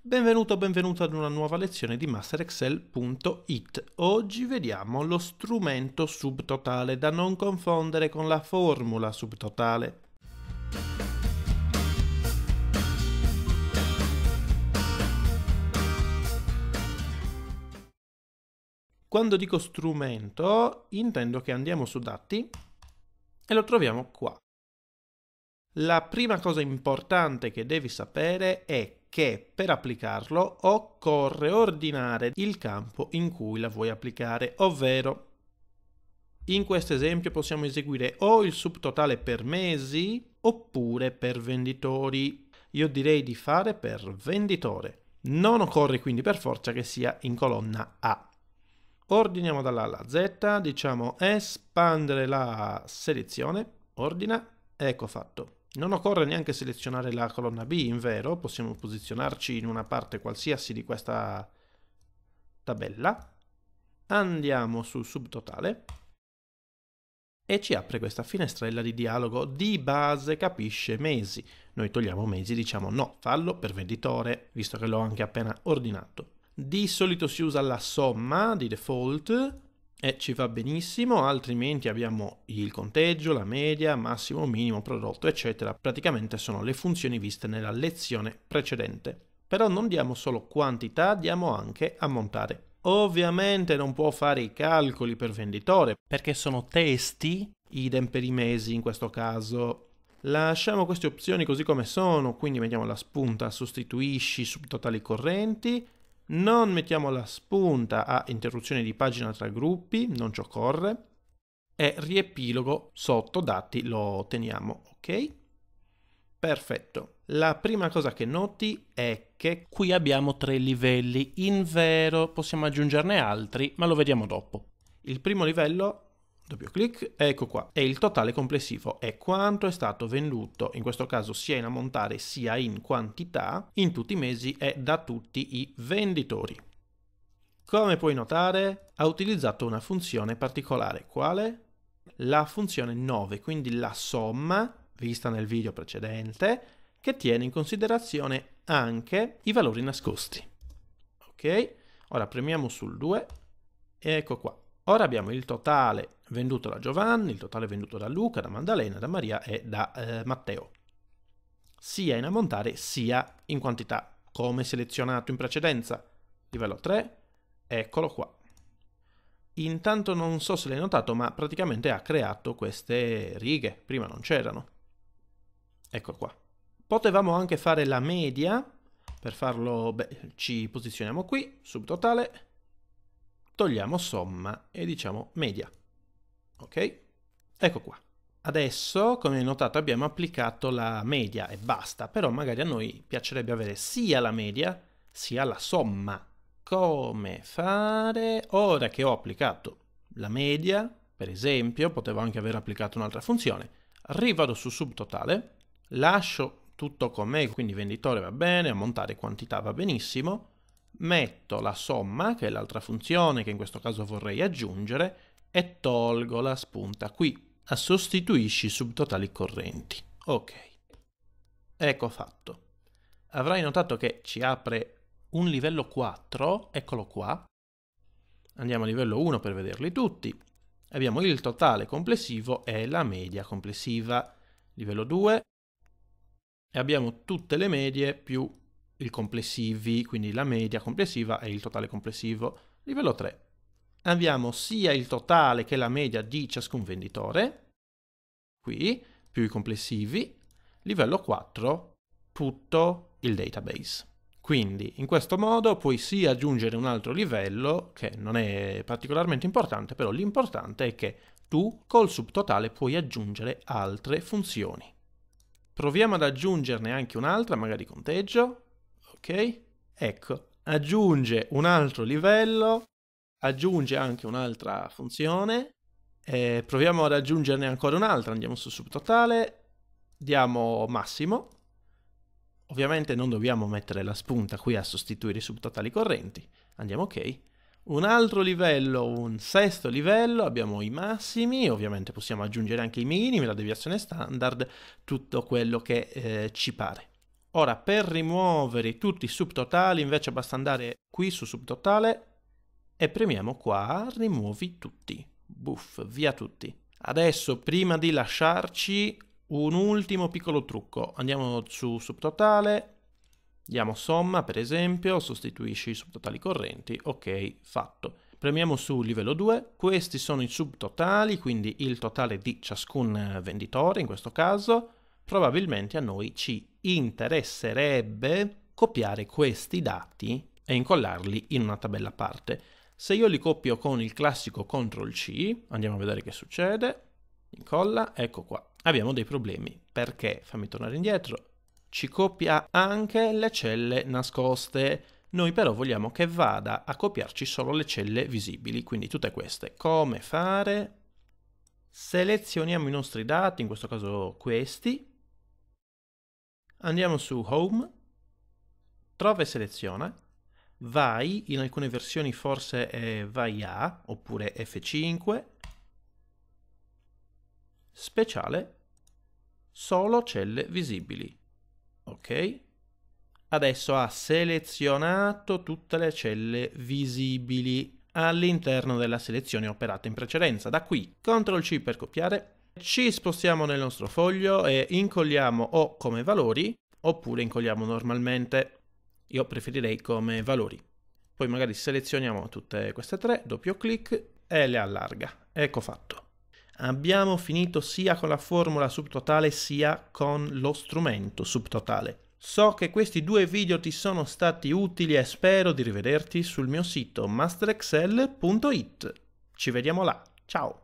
Benvenuto o benvenuto ad una nuova lezione di MasterExcel.it. Oggi vediamo lo strumento subtotale da non confondere con la formula subtotale. Quando dico strumento intendo che andiamo su dati e lo troviamo qua. La prima cosa importante che devi sapere è che per applicarlo occorre ordinare il campo in cui la vuoi applicare, ovvero in questo esempio possiamo eseguire o il subtotale per mesi oppure per venditori. Io direi di fare per venditore. Non occorre quindi per forza che sia in colonna A. Ordiniamo dalla alla Z, diciamo espandere la selezione, ordina, ecco fatto. Non occorre neanche selezionare la colonna B, in vero, possiamo posizionarci in una parte qualsiasi di questa tabella. Andiamo sul subtotale e ci apre questa finestrella di dialogo di base capisce mesi. Noi togliamo mesi, diciamo no, fallo per venditore, visto che l'ho anche appena ordinato. Di solito si usa la somma di default, e ci va benissimo, altrimenti abbiamo il conteggio, la media, massimo, minimo, prodotto, eccetera. Praticamente sono le funzioni viste nella lezione precedente. Però non diamo solo quantità, diamo anche ammontare. Ovviamente non può fare i calcoli per venditore, perché sono testi, idem per i mesi in questo caso. Lasciamo queste opzioni così come sono, quindi mettiamo la spunta sostituisci subtotali correnti, non mettiamo la spunta a interruzione di pagina tra gruppi, non ci occorre. E riepilogo sotto dati lo teniamo, ok? Perfetto. La prima cosa che noti è che qui abbiamo tre livelli. In vero possiamo aggiungerne altri, ma lo vediamo dopo. Il primo livello doppio clic, ecco qua, e il totale complessivo è quanto è stato venduto, in questo caso sia in ammontare sia in quantità, in tutti i mesi e da tutti i venditori. Come puoi notare, ha utilizzato una funzione particolare, quale? La funzione 9, quindi la somma, vista nel video precedente, che tiene in considerazione anche i valori nascosti. Ok, ora premiamo sul 2 ecco qua, Ora abbiamo il totale venduto da Giovanni, il totale venduto da Luca, da Maddalena, da Maria e da eh, Matteo, sia in ammontare sia in quantità, come selezionato in precedenza. Livello 3, eccolo qua. Intanto non so se l'hai notato, ma praticamente ha creato queste righe, prima non c'erano. Eccolo qua. Potevamo anche fare la media, per farlo beh, ci posizioniamo qui, subtotale, togliamo somma e diciamo media. Ok? Ecco qua. Adesso, come notato, abbiamo applicato la media e basta, però magari a noi piacerebbe avere sia la media sia la somma. Come fare? Ora che ho applicato la media, per esempio, potevo anche aver applicato un'altra funzione, rivado su subtotale, lascio tutto con me, quindi venditore va bene, ammontare quantità va benissimo, metto la somma, che è l'altra funzione che in questo caso vorrei aggiungere, e tolgo la spunta qui a sostituisci i subtotali correnti. Ok, ecco fatto. Avrai notato che ci apre un livello 4, eccolo qua. Andiamo a livello 1 per vederli tutti. Abbiamo il totale complessivo e la media complessiva. Livello 2 e abbiamo tutte le medie più il complessivi, quindi la media complessiva e il totale complessivo. Livello 3. Abbiamo sia il totale che la media di ciascun venditore, qui, più i complessivi. Livello 4, tutto il database. Quindi in questo modo puoi sì aggiungere un altro livello che non è particolarmente importante, però l'importante è che tu col subtotale puoi aggiungere altre funzioni. Proviamo ad aggiungerne anche un'altra, magari conteggio ok? Ecco, aggiunge un altro livello, aggiunge anche un'altra funzione, eh, proviamo ad aggiungerne ancora un'altra, andiamo su subtotale, diamo massimo, ovviamente non dobbiamo mettere la spunta qui a sostituire i subtotali correnti, andiamo ok, un altro livello, un sesto livello, abbiamo i massimi, ovviamente possiamo aggiungere anche i minimi, la deviazione standard, tutto quello che eh, ci pare. Ora, per rimuovere tutti i subtotali, invece basta andare qui su subtotale e premiamo qua rimuovi tutti. Buff, via tutti. Adesso, prima di lasciarci, un ultimo piccolo trucco. Andiamo su subtotale, diamo somma, per esempio, sostituisci i subtotali correnti. Ok, fatto. Premiamo su livello 2, questi sono i subtotali, quindi il totale di ciascun venditore in questo caso probabilmente a noi ci interesserebbe copiare questi dati e incollarli in una tabella a parte. Se io li copio con il classico CTRL C, andiamo a vedere che succede, incolla, ecco qua. Abbiamo dei problemi, perché, fammi tornare indietro, ci copia anche le celle nascoste. Noi però vogliamo che vada a copiarci solo le celle visibili, quindi tutte queste. Come fare? Selezioniamo i nostri dati, in questo caso questi, Andiamo su Home, trova e seleziona, vai, in alcune versioni forse è vai a, oppure F5, speciale, solo celle visibili. Ok? Adesso ha selezionato tutte le celle visibili all'interno della selezione operata in precedenza. Da qui, CTRL C per copiare, ci spostiamo nel nostro foglio e incolliamo o come valori oppure incolliamo normalmente. Io preferirei come valori. Poi magari selezioniamo tutte queste tre, doppio clic e le allarga. Ecco fatto. Abbiamo finito sia con la formula subtotale sia con lo strumento subtotale. So che questi due video ti sono stati utili e spero di rivederti sul mio sito masterexcel.it. Ci vediamo là, ciao!